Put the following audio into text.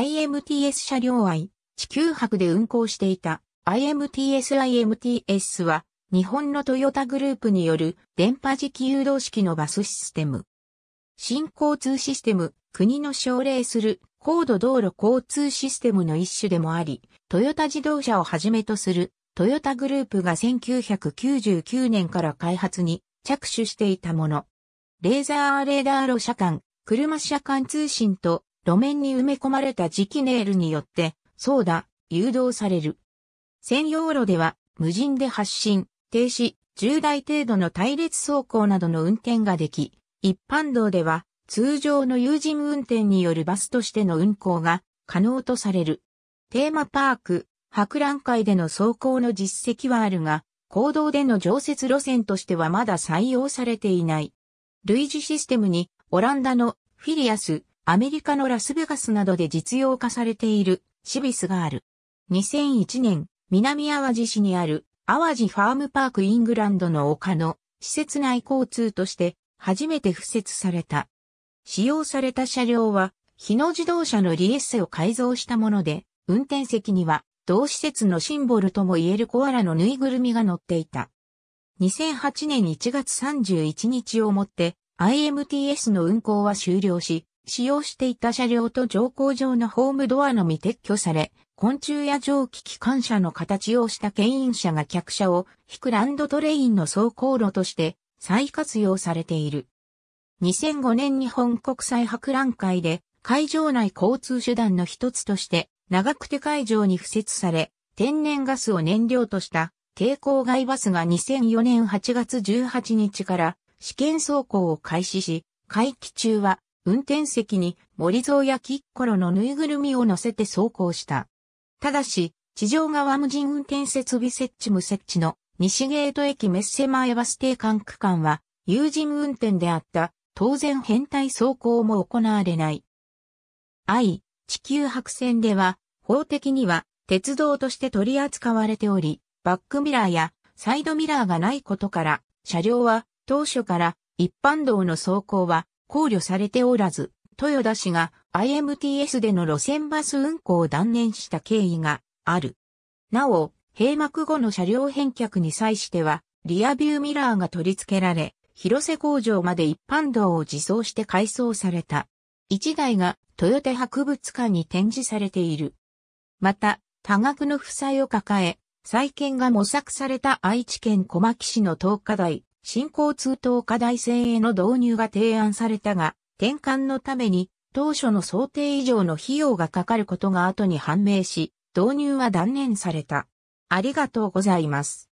IMTS 車両愛、地球博で運行していた IMTS-IMTS は日本のトヨタグループによる電波磁気誘導式のバスシステム。新交通システム、国の奨励する高度道路交通システムの一種でもあり、トヨタ自動車をはじめとするトヨタグループが1999年から開発に着手していたもの。レーザーレーダー路車間、車車間通信と路面に埋め込まれた磁気ネールによって、うだ。誘導される。専用路では、無人で発進、停止、10台程度の隊列走行などの運転ができ、一般道では、通常の有人運転によるバスとしての運行が可能とされる。テーマパーク、博覧会での走行の実績はあるが、公道での常設路線としてはまだ採用されていない。類似システムに、オランダのフィリアス、アメリカのラスベガスなどで実用化されているシビスがある。2001年、南淡路市にある淡路ファームパークイングランドの丘の施設内交通として初めて付設された。使用された車両は日野自動車のリエッセを改造したもので、運転席には同施設のシンボルともいえるコアラのぬいぐるみが乗っていた。2008年1月31日をもって IMTS の運行は終了し、使用していた車両と乗降場のホームドアのみ撤去され、昆虫や蒸気機関車の形をした牽引車が客車を引くランドトレインの走行路として再活用されている。2005年日本国際博覧会で会場内交通手段の一つとして長久手会場に付設され、天然ガスを燃料とした抵抗外バスが2004年8月18日から試験走行を開始し、会期中は運転席に森蔵やキッコロのぬいぐるみを乗せて走行した。ただし、地上側無人運転設備設置無設置の西ゲート駅メッセ前バス停間区間は有人運転であった。当然変態走行も行われない。I、地球白線では法的には鉄道として取り扱われており、バックミラーやサイドミラーがないことから、車両は当初から一般道の走行は考慮されておらず、豊田氏が IMTS での路線バス運行を断念した経緯がある。なお、閉幕後の車両返却に際しては、リアビューミラーが取り付けられ、広瀬工場まで一般道を自走して改装された。一台が豊田博物館に展示されている。また、多額の負債を抱え、再建が模索された愛知県小牧市の東華大、新交通等課題線への導入が提案されたが、転換のために当初の想定以上の費用がかかることが後に判明し、導入は断念された。ありがとうございます。